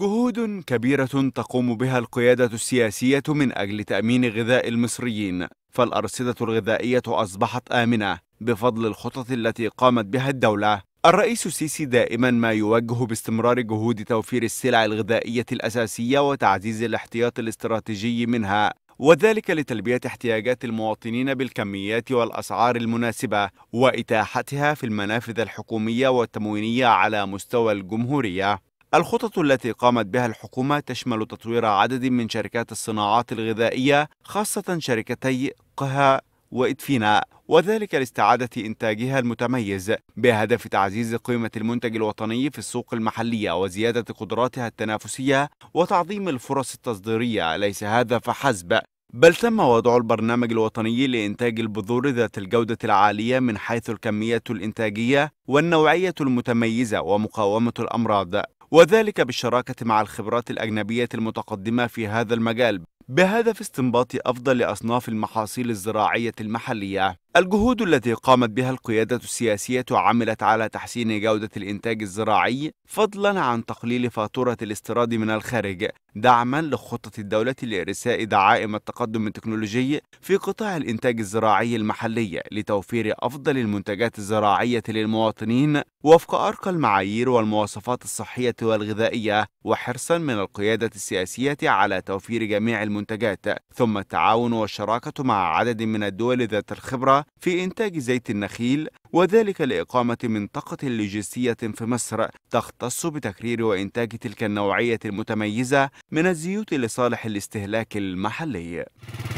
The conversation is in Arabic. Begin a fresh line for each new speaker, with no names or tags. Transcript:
جهود كبيرة تقوم بها القيادة السياسية من أجل تأمين غذاء المصريين فالأرصدة الغذائية أصبحت آمنة بفضل الخطط التي قامت بها الدولة الرئيس السيسي دائما ما يوجه باستمرار جهود توفير السلع الغذائية الأساسية وتعزيز الاحتياط الاستراتيجي منها وذلك لتلبية احتياجات المواطنين بالكميات والأسعار المناسبة وإتاحتها في المنافذ الحكومية والتموينية على مستوى الجمهورية الخطط التي قامت بها الحكومة تشمل تطوير عدد من شركات الصناعات الغذائية خاصة شركتي قها وإدفينا وذلك لاستعادة إنتاجها المتميز بهدف تعزيز قيمة المنتج الوطني في السوق المحلية وزيادة قدراتها التنافسية وتعظيم الفرص التصديرية ليس هذا فحسب بل تم وضع البرنامج الوطني لإنتاج البذور ذات الجودة العالية من حيث الكمية الإنتاجية والنوعية المتميزة ومقاومة الأمراض وذلك بالشراكة مع الخبرات الأجنبية المتقدمة في هذا المجال بهدف استنباط أفضل أصناف المحاصيل الزراعية المحلية الجهود التي قامت بها القيادة السياسية عملت على تحسين جودة الإنتاج الزراعي فضلا عن تقليل فاتورة الاستيراد من الخارج دعما لخطة الدولة لإرساء دعائم التقدم التكنولوجي في قطاع الإنتاج الزراعي المحلي لتوفير أفضل المنتجات الزراعية للمواطنين وفق أرقى المعايير والمواصفات الصحية والغذائية وحرصا من القيادة السياسية على توفير جميع المنتجات ثم التعاون والشراكة مع عدد من الدول ذات الخبرة في إنتاج زيت النخيل وذلك لإقامة منطقة لوجستية في مصر تختص بتكرير وإنتاج تلك النوعية المتميزة من الزيوت لصالح الاستهلاك المحلي